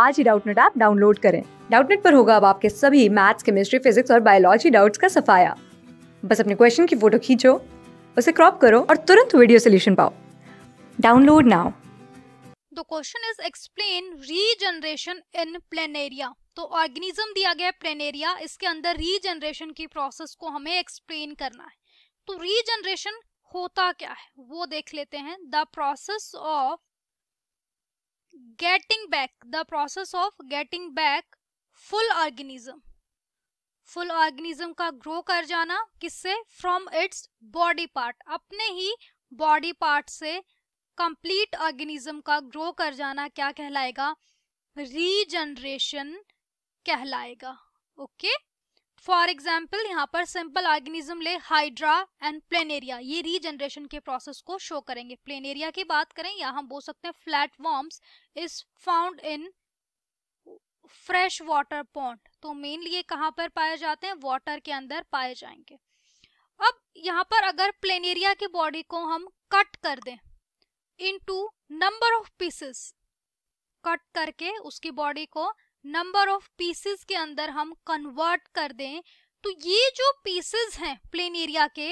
आज ही Doubtnut app download करें डाउटनेट पर होगा अब आपके सभी मैथ्स केमिस्ट्री फिजिक्स और बायोलॉजी डाउट्स का सफाया बस अपने क्वेश्चन की फोटो खींचो उसे क्रॉप करो और तुरंत वीडियो सोल्यूशन पाओ डाउनलोड नाउ तो question is explain regeneration in planaria तो ऑर्गेनिज्म दिया गया प्लेनेरिया इसके अंदर रीजनरेशन की प्रोसेस को हमें एक्सप्लेन करना है तो रीजनरेशन होता क्या है वो देख लेते हैं the process of getting back the process of getting back full organism full organism का ग्रो कर जाना किससे फ्रॉम इट्स बॉडी पार्ट अपने ही बॉडी पार्ट से कंप्लीट ऑर्गेनिज्म का ग्रो कर जाना क्या कहलाएगा रीजनरेशन कहलाएगा ओके okay? फॉर एग्जाम्पल यहाँ पर सिंपल ऑर्गेनिज्म ले हाइड्रा एंड प्लेनेरिया ये रीजनरेशन के प्रोसेस को शो करेंगे प्लेनेरिया की बात करें या हम बोल सकते हैं flat worms is found in fresh water pond तो मेनली ये कहाँ पर पाए जाते हैं वाटर के अंदर पाए जाएंगे अब यहाँ पर अगर प्लेनेरिया की बॉडी को हम कट कर दें two number of pieces cut करके उसकी बॉडी को नंबर ऑफ पीसेस के अंदर हम कन्वर्ट कर दें तो ये जो पीसेस हैं प्लेन एरिया के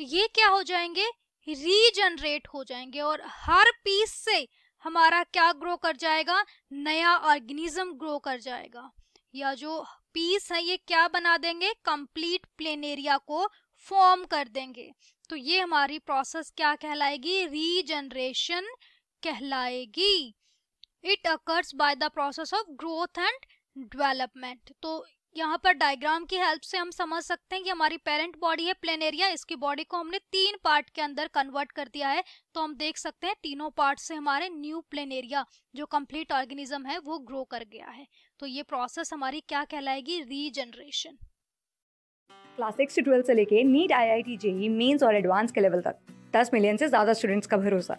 ये क्या हो जाएंगे रीजनरेट हो जाएंगे और हर पीस से हमारा क्या ग्रो कर जाएगा नया ऑर्गेनिज्म ग्रो कर जाएगा या जो पीस है ये क्या बना देंगे कंप्लीट प्लेन एरिया को फॉर्म कर देंगे तो ये हमारी प्रोसेस क्या कहलाएगी रीजनरेशन कहलाएगी it occurs by the process of growth and development तो यहाँ पर डायग्राम की हेल्प से हम समझ सकते हैं कि हमारी पेरेंट बॉडी है प्लेन एरिया इसकी बॉडी को हमने तीन पार्ट के अंदर कन्वर्ट कर दिया है तो हम देख सकते हैं तीनों पार्ट से हमारे न्यू प्लेन एरिया जो कंप्लीट ऑर्गेनिज्म है वो ग्रो कर गया है तो ये प्रोसेस हमारी क्या कहलाएगी रीजनरेशन क्लास सिक्स से ट्वेल्थ से लेके NEET I I T JEE Mains और एडवांस के लेवल तक दस मिलियन से ज्यादा स्टूडेंट्स का भरोसा